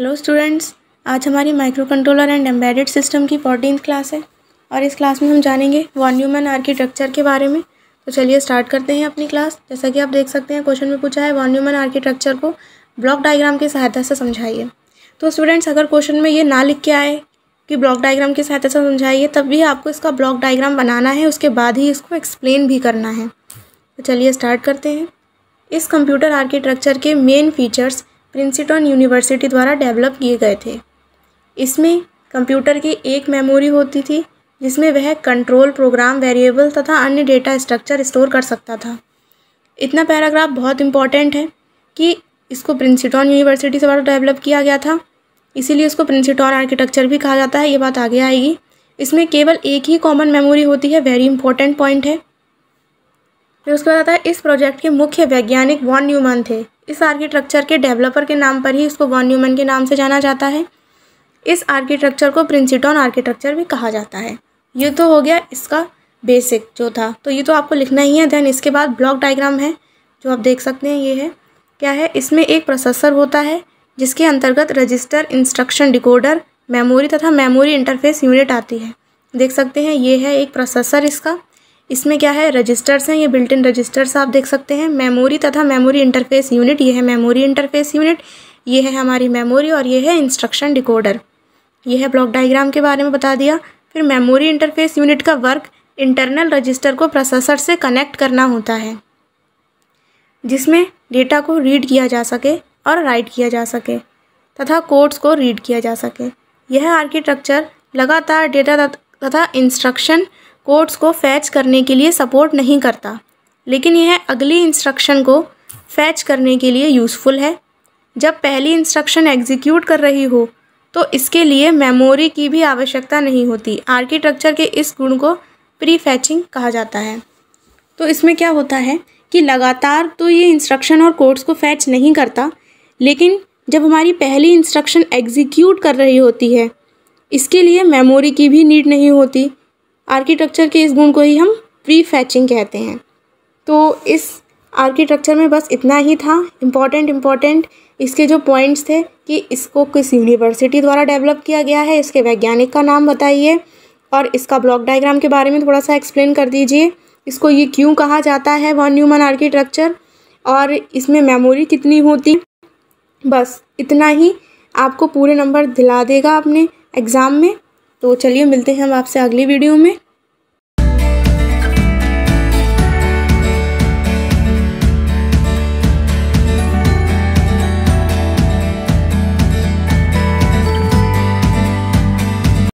hello students आज हमारी micro controller and embedded system की फोर्टीन क्लास है और इस क्लास में हम जानेंगे वॉन आर्किटेक्चर के बारे में तो चलिए स्टार्ट करते हैं अपनी क्लास जैसा कि आप देख सकते हैं क्वेश्चन में पूछा है वॉन न्यूमैन आर्किटेक्चर को ब्लॉक डायग्राम की सहायता से समझाइए तो स्टूडेंट्स अगर क्वेश्चन में ये ना लिख के आए कि ब्लॉक डायग्राम की सहायता से समझाइए तब भी आपको इसका ब्लॉक डायग्राम बनाना है उसके बाद ही इसको एक्सप्लेन भी करना है तो चलिए स्टार्ट करते हैं इस कंप्यूटर आर्किटेक्चर के मेन फीचर्स प्रिंसिटॉन यूनिवर्सिटी द्वारा डेवलप किए गए थे इसमें कंप्यूटर की एक मेमोरी होती थी जिसमें वह कंट्रोल प्रोग्राम वेरिएबल तथा अन्य डेटा स्ट्रक्चर स्टोर कर सकता था इतना पैराग्राफ बहुत इंपॉर्टेंट है कि इसको प्रिंसिटॉन यूनिवर्सिटी से द्वारा डेवलप किया गया था इसीलिए उसको प्रिंसिटॉन आर्किटेक्चर भी कहा जाता है ये बात आगे आएगी इसमें केवल एक ही कॉमन मेमोरी होती है वेरी इंपॉर्टेंट पॉइंट है फिर उसके बाद आता है इस प्रोजेक्ट के मुख्य वैज्ञानिक वॉन न्यूमन थे इस आर्किटेक्चर के डेवलपर के नाम पर ही इसको वॉन न्यूमन के नाम से जाना जाता है इस आर्किटेक्चर को प्रिंसिटॉन आर्किटेक्चर भी कहा जाता है ये तो हो गया इसका बेसिक जो था तो ये तो आपको लिखना ही है देन इसके बाद ब्लॉक डायग्राम है जो आप देख सकते हैं ये है क्या है इसमें एक प्रोसेसर होता है जिसके अंतर्गत रजिस्टर इंस्ट्रक्शन डिकोडर मेमोरी तथा मेमोरी इंटरफेस यूनिट आती है देख सकते हैं ये है एक प्रोसेसर इसका इसमें क्या है रजिस्टर्स हैं ये बिल्ट इन रजिस्टर्स आप देख सकते हैं मेमोरी तथा मेमोरी इंटरफेस यूनिट ये है मेमोरी इंटरफेस यूनिट ये है हमारी मेमोरी और ये है इंस्ट्रक्शन डिकोडर ये है ब्लॉक डाइग्राम के बारे में बता दिया फिर मेमोरी इंटरफेस यूनिट का वर्क इंटरनल रजिस्टर को प्रोसेसर से कनेक्ट करना होता है जिसमें डेटा को रीड किया जा सके और राइट किया जा सके तथा कोड्स को रीड किया जा सके यह आर्किटेक्चर लगातार डेटा तथा इंस्ट्रक्शन कोड्स को फैच करने के लिए सपोर्ट नहीं करता लेकिन यह अगली इंस्ट्रक्शन को फैच करने के लिए यूज़फुल है जब पहली इंस्ट्रक्शन एग्जीक्यूट कर रही हो तो इसके लिए मेमोरी की भी आवश्यकता नहीं होती आर्किटेक्चर के इस गुण को प्री फैचिंग कहा जाता है तो इसमें क्या होता है कि लगातार तो ये इंस्ट्रक्शन और कोड्स को फैच नहीं करता लेकिन जब हमारी पहली इंस्ट्रक्शन एग्जीक्यूट कर रही होती है इसके लिए मेमोरी की भी नीड नहीं होती आर्किटेक्चर के इस गुण को ही हम प्री फैचिंग कहते हैं तो इस आर्किटेक्चर में बस इतना ही था इम्पॉर्टेंट इम्पॉर्टेंट इसके जो पॉइंट्स थे कि इसको किस यूनिवर्सिटी द्वारा डेवलप किया गया है इसके वैज्ञानिक का नाम बताइए और इसका ब्लॉक डायग्राम के बारे में थोड़ा सा एक्सप्लेन कर दीजिए इसको ये क्यों कहा जाता है वन ह्यूमन आर्किटेक्चर और इसमें मेमोरी कितनी होती बस इतना ही आपको पूरे नंबर दिला देगा अपने एग्ज़ाम में तो चलिए मिलते हैं हम आपसे अगली वीडियो में